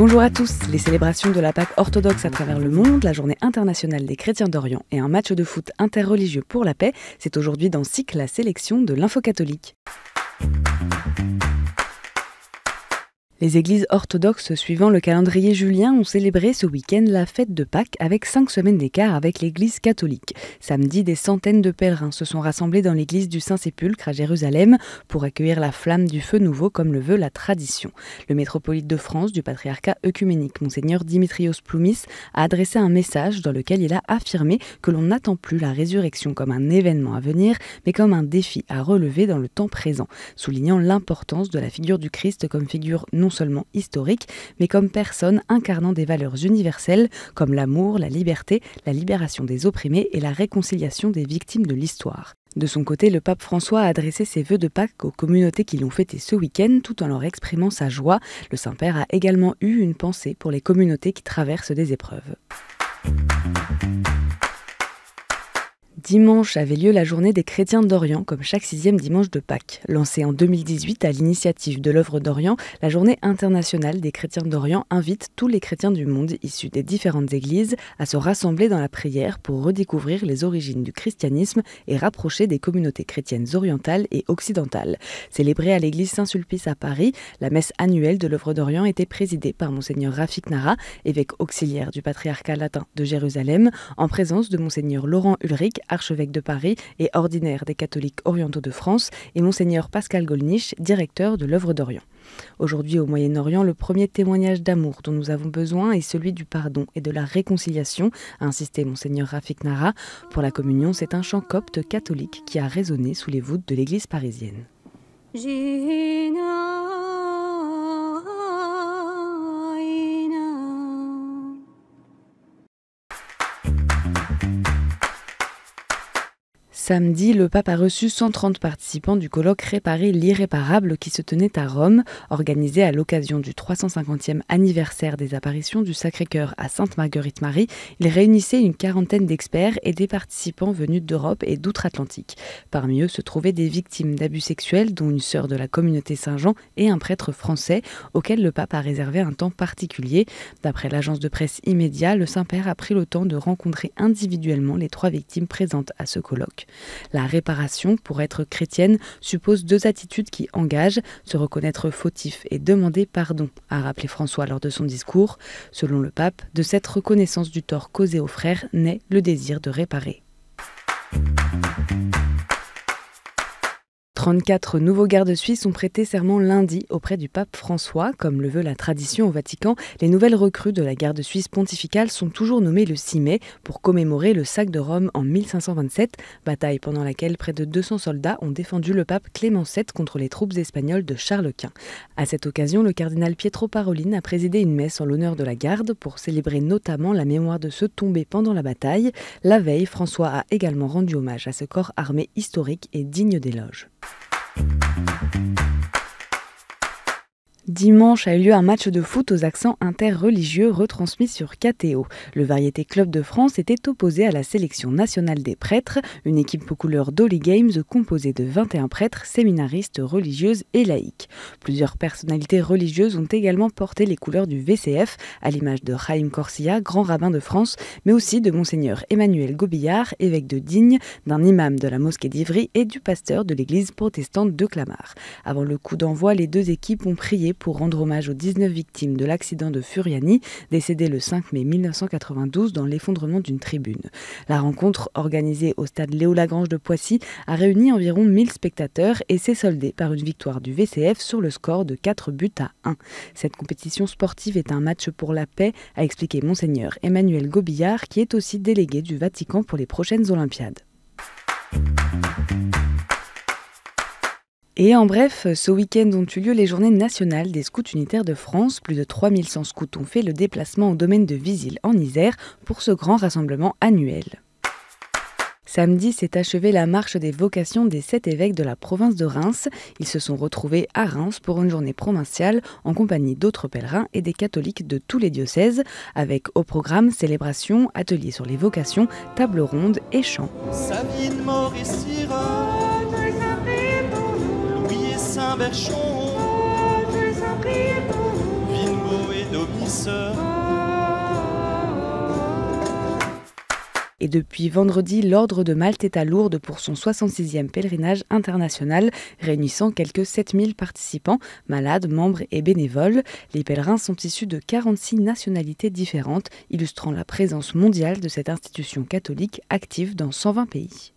Bonjour à tous. Les célébrations de la Pâque orthodoxe à travers le monde, la journée internationale des chrétiens d'Orient et un match de foot interreligieux pour la paix, c'est aujourd'hui dans Cycle la sélection de l'info catholique. Les églises orthodoxes suivant le calendrier julien ont célébré ce week-end la fête de Pâques avec cinq semaines d'écart avec l'église catholique. Samedi, des centaines de pèlerins se sont rassemblés dans l'église du Saint-Sépulcre à Jérusalem pour accueillir la flamme du feu nouveau comme le veut la tradition. Le métropolite de France du patriarcat œcuménique, monseigneur Dimitrios Ploumis, a adressé un message dans lequel il a affirmé que l'on n'attend plus la résurrection comme un événement à venir, mais comme un défi à relever dans le temps présent, soulignant l'importance de la figure du Christ comme figure non seulement historique, mais comme personne incarnant des valeurs universelles comme l'amour, la liberté, la libération des opprimés et la réconciliation des victimes de l'histoire. De son côté, le pape François a adressé ses vœux de Pâques aux communautés qui l'ont fêté ce week-end tout en leur exprimant sa joie. Le Saint-Père a également eu une pensée pour les communautés qui traversent des épreuves. Dimanche avait lieu la journée des chrétiens d'Orient, comme chaque sixième dimanche de Pâques. Lancée en 2018 à l'initiative de l'œuvre d'Orient, la journée internationale des chrétiens d'Orient invite tous les chrétiens du monde issus des différentes églises à se rassembler dans la prière pour redécouvrir les origines du christianisme et rapprocher des communautés chrétiennes orientales et occidentales. Célébrée à l'église Saint-Sulpice à Paris, la messe annuelle de l'œuvre d'Orient était présidée par Mgr Rafik Nara, évêque auxiliaire du patriarcat latin de Jérusalem, en présence de Mgr Laurent Ulrich, archevêque de Paris et ordinaire des catholiques orientaux de France, et monseigneur Pascal Golnisch, directeur de l'œuvre d'Orient. Aujourd'hui au Moyen-Orient, le premier témoignage d'amour dont nous avons besoin est celui du pardon et de la réconciliation, a insisté monseigneur Rafik Nara. Pour la communion, c'est un chant copte catholique qui a résonné sous les voûtes de l'église parisienne. Samedi, le pape a reçu 130 participants du colloque Réparer l'irréparable qui se tenait à Rome, organisé à l'occasion du 350e anniversaire des apparitions du Sacré-Cœur à Sainte-Marguerite-Marie. Il réunissait une quarantaine d'experts et des participants venus d'Europe et d'outre-Atlantique. Parmi eux se trouvaient des victimes d'abus sexuels, dont une sœur de la communauté Saint-Jean et un prêtre français, auquel le pape a réservé un temps particulier. D'après l'agence de presse immédiat, le Saint-Père a pris le temps de rencontrer individuellement les trois victimes présentes à ce colloque. La réparation, pour être chrétienne, suppose deux attitudes qui engagent, se reconnaître fautif et demander pardon, a rappelé François lors de son discours. Selon le pape, de cette reconnaissance du tort causé aux frères naît le désir de réparer. 34 nouveaux gardes suisses ont prêté serment lundi auprès du pape François. Comme le veut la tradition au Vatican, les nouvelles recrues de la garde suisse pontificale sont toujours nommées le 6 mai pour commémorer le sac de Rome en 1527, bataille pendant laquelle près de 200 soldats ont défendu le pape Clément VII contre les troupes espagnoles de Charles Quint. À cette occasion, le cardinal Pietro Parolin a présidé une messe en l'honneur de la garde pour célébrer notamment la mémoire de ceux tombés pendant la bataille. La veille, François a également rendu hommage à ce corps armé historique et digne d'éloges. Dimanche a eu lieu un match de foot aux accents interreligieux retransmis sur KTO. Le Variété Club de France était opposé à la sélection nationale des prêtres, une équipe aux couleurs d'Holy Games composée de 21 prêtres, séminaristes, religieuses et laïcs. Plusieurs personnalités religieuses ont également porté les couleurs du VCF, à l'image de Raïm Corsia, grand rabbin de France, mais aussi de Monseigneur Emmanuel Gobillard, évêque de Digne, d'un imam de la mosquée d'Ivry et du pasteur de l'église protestante de Clamart. Avant le coup d'envoi, les deux équipes ont prié pour rendre hommage aux 19 victimes de l'accident de Furiani, décédées le 5 mai 1992 dans l'effondrement d'une tribune. La rencontre, organisée au stade Léo Lagrange de Poissy, a réuni environ 1000 spectateurs et s'est soldée par une victoire du VCF sur le score de 4 buts à 1. Cette compétition sportive est un match pour la paix, a expliqué Monseigneur Emmanuel Gobillard, qui est aussi délégué du Vatican pour les prochaines Olympiades. Et en bref, ce week-end ont eu lieu les journées nationales des scouts unitaires de France. Plus de 3100 scouts ont fait le déplacement au domaine de Visil en Isère pour ce grand rassemblement annuel. Samedi s'est achevée la marche des vocations des sept évêques de la province de Reims. Ils se sont retrouvés à Reims pour une journée provinciale en compagnie d'autres pèlerins et des catholiques de tous les diocèses, avec au programme célébration, ateliers sur les vocations, table ronde et chants. Et depuis vendredi, l'Ordre de Malte est à Lourdes pour son 66e pèlerinage international, réunissant quelques 7000 participants, malades, membres et bénévoles. Les pèlerins sont issus de 46 nationalités différentes, illustrant la présence mondiale de cette institution catholique active dans 120 pays.